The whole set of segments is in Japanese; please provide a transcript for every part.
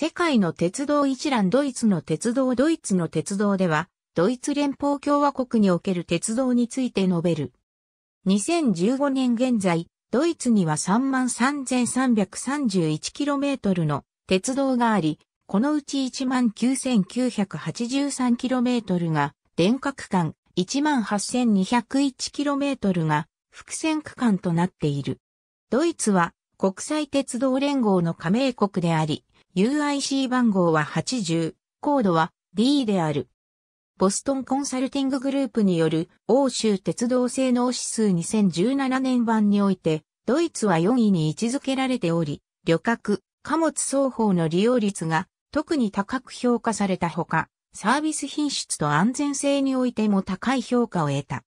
世界の鉄道一覧ドイツの鉄道ドイツの鉄道では、ドイツ連邦共和国における鉄道について述べる。2015年現在、ドイツには 33,331km の鉄道があり、このうち 19,983km が電化区間、18,201km が伏線区間となっている。ドイツは国際鉄道連合の加盟国であり、UIC 番号は80、コードは D である。ボストンコンサルティンググループによる欧州鉄道性能指数2017年版において、ドイツは4位に位置づけられており、旅客、貨物双方の利用率が特に高く評価されたほか、サービス品質と安全性においても高い評価を得た。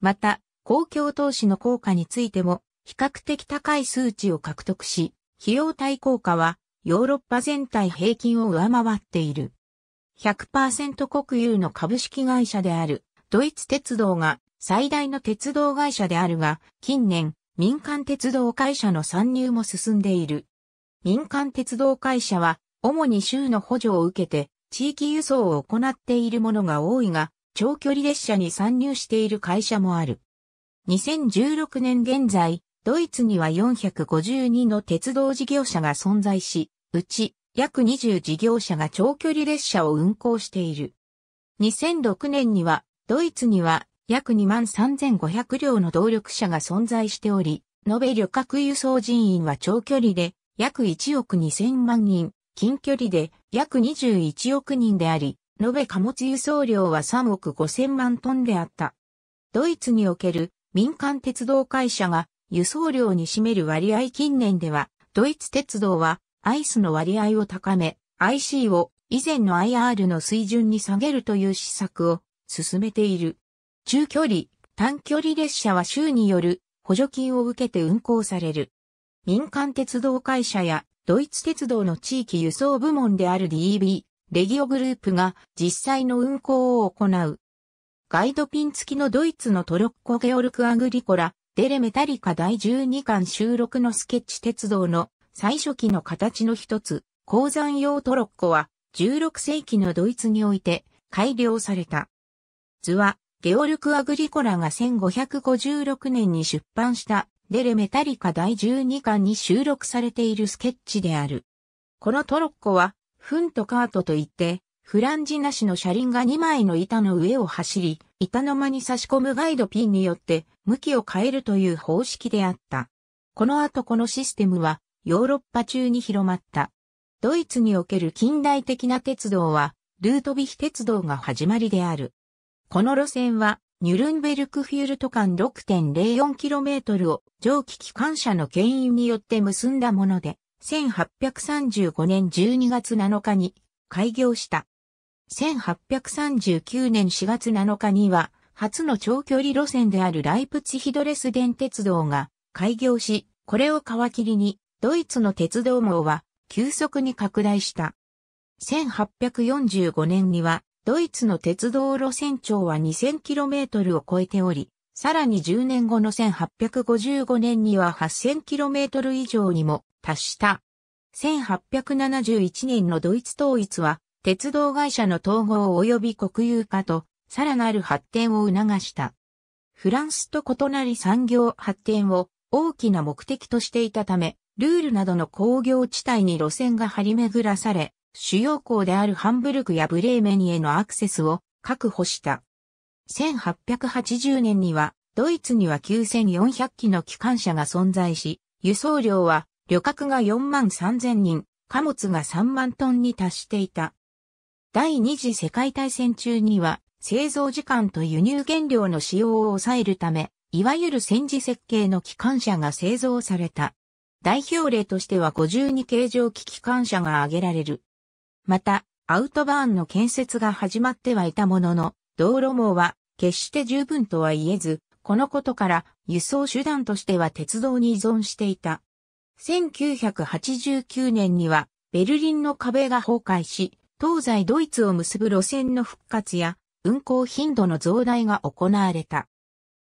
また、公共投資の効果についても比較的高い数値を獲得し、費用対効果はヨーロッパ全体平均を上回っている。100%国有の株式会社である、ドイツ鉄道が最大の鉄道会社であるが、近年、民間鉄道会社の参入も進んでいる。民間鉄道会社は、主に州の補助を受けて、地域輸送を行っているものが多いが、長距離列車に参入している会社もある。2016年現在、ドイツには452の鉄道事業者が存在し、うち約20事業者が長距離列車を運行している。2006年には、ドイツには約23,500両の動力車が存在しており、延べ旅客輸送人員は長距離で約1億2000万人、近距離で約21億人であり、延べ貨物輸送量は3億5000万トンであった。ドイツにおける民間鉄道会社が輸送量に占める割合近年では、ドイツ鉄道は、アイスの割合を高め、IC を以前の IR の水準に下げるという施策を進めている。中距離、短距離列車は州による補助金を受けて運行される。民間鉄道会社やドイツ鉄道の地域輸送部門である DEB、レギオグループが実際の運行を行う。ガイドピン付きのドイツのトロッコゲオルクアグリコラデレメタリカ第12巻収録のスケッチ鉄道の最初期の形の一つ、鉱山用トロッコは16世紀のドイツにおいて改良された。図はゲオルク・アグリコラが1556年に出版したデレメタリカ第12巻に収録されているスケッチである。このトロッコは、フンとカートといって、フランジなしの車輪が2枚の板の上を走り、板の間に差し込むガイドピンによって向きを変えるという方式であった。この後このシステムはヨーロッパ中に広まった。ドイツにおける近代的な鉄道はルートビヒ鉄道が始まりである。この路線はニュルンベルクフュールト間 6.04km を蒸気機関車の牽引によって結んだもので、1835年12月7日に開業した。1839年4月7日には、初の長距離路線であるライプツヒドレス電鉄道が開業し、これを皮切りに、ドイツの鉄道網は急速に拡大した。1845年には、ドイツの鉄道路線長は 2000km を超えており、さらに10年後の1855年には 8000km 以上にも達した。1871年のドイツ統一は鉄道会社の統合及び国有化と、さらなる発展を促した。フランスと異なり産業発展を大きな目的としていたため、ルールなどの工業地帯に路線が張り巡らされ、主要港であるハンブルクやブレーメンへのアクセスを確保した。1880年には、ドイツには9400機の機関車が存在し、輸送量は旅客が4万3000人、貨物が3万トンに達していた。第二次世界大戦中には製造時間と輸入原料の使用を抑えるため、いわゆる戦時設計の機関車が製造された。代表例としては52形状機機関車が挙げられる。また、アウトバーンの建設が始まってはいたものの、道路網は決して十分とは言えず、このことから輸送手段としては鉄道に依存していた。1989年にはベルリンの壁が崩壊し、東西ドイツを結ぶ路線の復活や運行頻度の増大が行われた。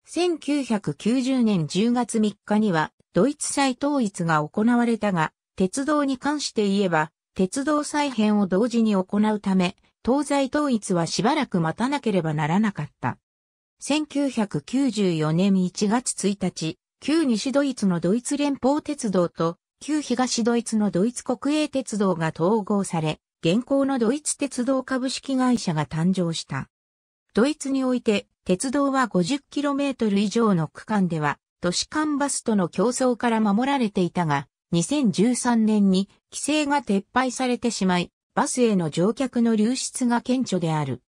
1990年10月3日にはドイツ再統一が行われたが、鉄道に関して言えば、鉄道再編を同時に行うため、東西統一はしばらく待たなければならなかった。1994年1月1日、旧西ドイツのドイツ連邦鉄道と、旧東ドイツのドイツ国営鉄道が統合され、現行のドイツ鉄道株式会社が誕生した。ドイツにおいて、鉄道は 50km 以上の区間では、都市間バスとの競争から守られていたが、2013年に規制が撤廃されてしまい、バスへの乗客の流出が顕著である。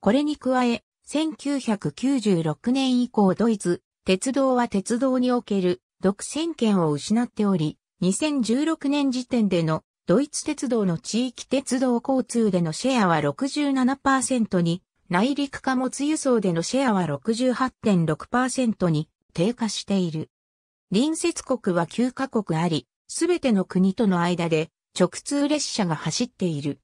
これに加え、1996年以降ドイツ、鉄道は鉄道における独占権を失っており、2016年時点でのドイツ鉄道の地域鉄道交通でのシェアは67%に、内陸貨物輸送でのシェアは68.6%に低下している。隣接国は9カ国あり、すべての国との間で直通列車が走っている。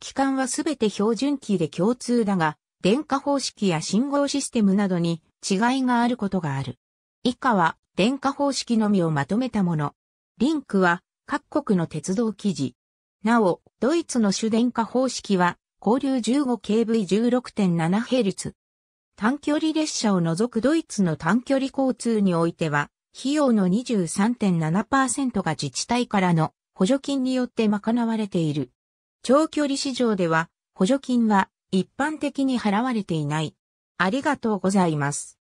期間はすべて標準機で共通だが、電化方式や信号システムなどに違いがあることがある。以下は電化方式のみをまとめたもの。リンクは各国の鉄道記事。なお、ドイツの主電化方式は、交流 15kV16.7Hz。短距離列車を除くドイツの短距離交通においては、費用の23.7%が自治体からの補助金によって賄われている。長距離市場では補助金は一般的に払われていない。ありがとうございます。